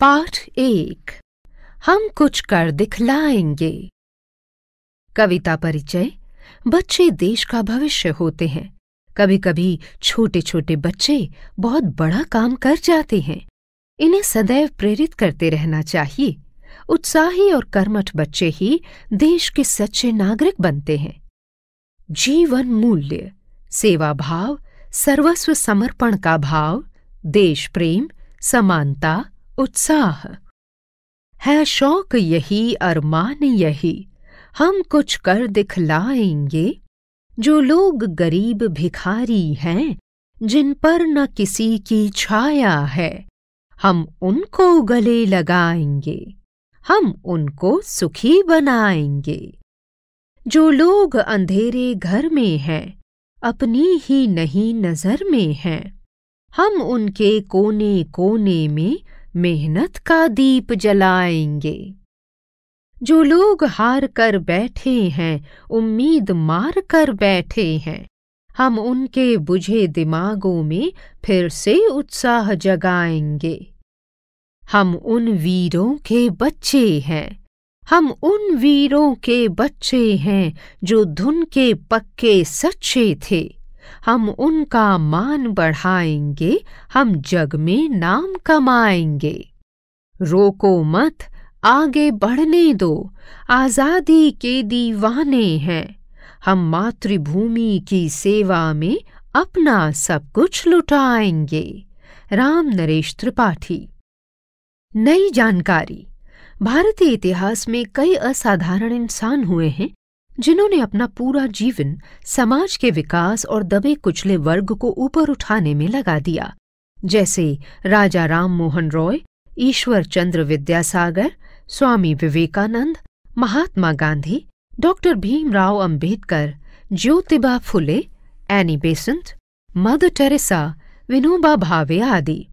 पाठ एक हम कुछ कर दिखलाएंगे कविता परिचय बच्चे देश का भविष्य होते हैं कभी कभी छोटे छोटे बच्चे बहुत बड़ा काम कर जाते हैं इन्हें सदैव प्रेरित करते रहना चाहिए उत्साही और कर्मठ बच्चे ही देश के सच्चे नागरिक बनते हैं जीवन मूल्य सेवा भाव सर्वस्व समर्पण का भाव देश प्रेम समानता उत्साह है शौक यही अरमान यही हम कुछ कर दिखलाएंगे जो लोग गरीब भिखारी हैं जिन पर न किसी की छाया है हम उनको गले लगाएंगे हम उनको सुखी बनाएंगे जो लोग अंधेरे घर में हैं अपनी ही नहीं नजर में हैं हम उनके कोने कोने में मेहनत का दीप जलाएंगे जो लोग हार कर बैठे हैं उम्मीद मार कर बैठे हैं हम उनके बुझे दिमागों में फिर से उत्साह जगाएंगे हम उन वीरों के बच्चे हैं हम उन वीरों के बच्चे हैं जो धुन के पक्के सच्चे थे हम उनका मान बढ़ाएंगे हम जग में नाम कमाएंगे रोको मत आगे बढ़ने दो आज़ादी के दीवाने हैं हम मातृभूमि की सेवा में अपना सब कुछ लुटाएंगे राम नरेश त्रिपाठी नई जानकारी भारतीय इतिहास में कई असाधारण इंसान हुए हैं जिन्होंने अपना पूरा जीवन समाज के विकास और दबे कुचले वर्ग को ऊपर उठाने में लगा दिया जैसे Raja Ram Mohan Roy Ishwar Chandra Vidyasagar Swami Vivekananda Mahatma Gandhi doctor Bhimrao Ambedkar Jyotiba Phule Annie Besant Mother Teresa Vinoba Bhave आदि